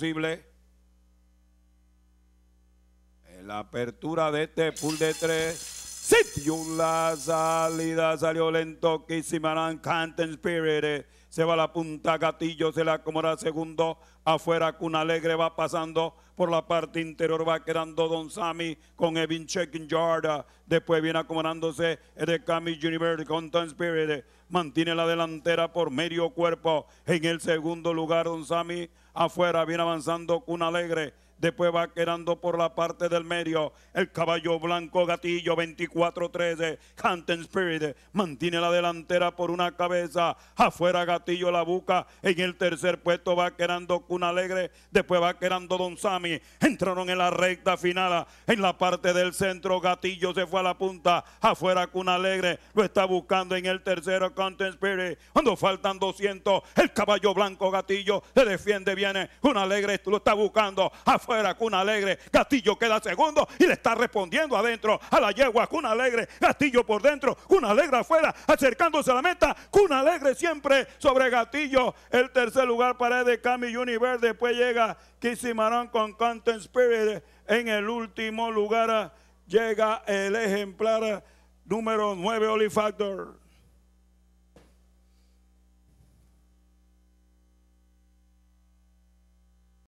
En la apertura de este pool de tres, sitio la salida, salió lento, Kissimaran, Canton Spirit, eh, se va a la punta, Gatillo se la acomoda segundo, afuera Cuna Alegre va pasando, por la parte interior va quedando Don Sammy con Evin Checking Yard. Después viene acomodándose de Cami Universe con Spirit. Mantiene la delantera por medio cuerpo. En el segundo lugar, Don Sammy afuera. Viene avanzando un alegre. Después va quedando por la parte del medio el caballo blanco gatillo 24-13. Canton Spirit mantiene la delantera por una cabeza. Afuera gatillo la busca. En el tercer puesto va quedando Cuna Alegre. Después va quedando Don Sammy. Entraron en la recta final, en la parte del centro. Gatillo se fue a la punta. Afuera Cuna Alegre lo está buscando en el tercero. Content Spirit. Cuando faltan 200, el caballo blanco Gatillo se defiende. Viene Cuna Alegre, lo está buscando. Afuera Cuna Alegre. Gatillo queda segundo y le está respondiendo adentro a la yegua. Cuna Alegre. Gatillo por dentro. Cuna Alegre afuera. Acercándose a la meta. Cuna Alegre siempre sobre Gatillo. El tercer lugar para de Cami Universe. Después llega Kissy Marón con Spirit, en el último lugar llega el ejemplar número 9 Olifactor.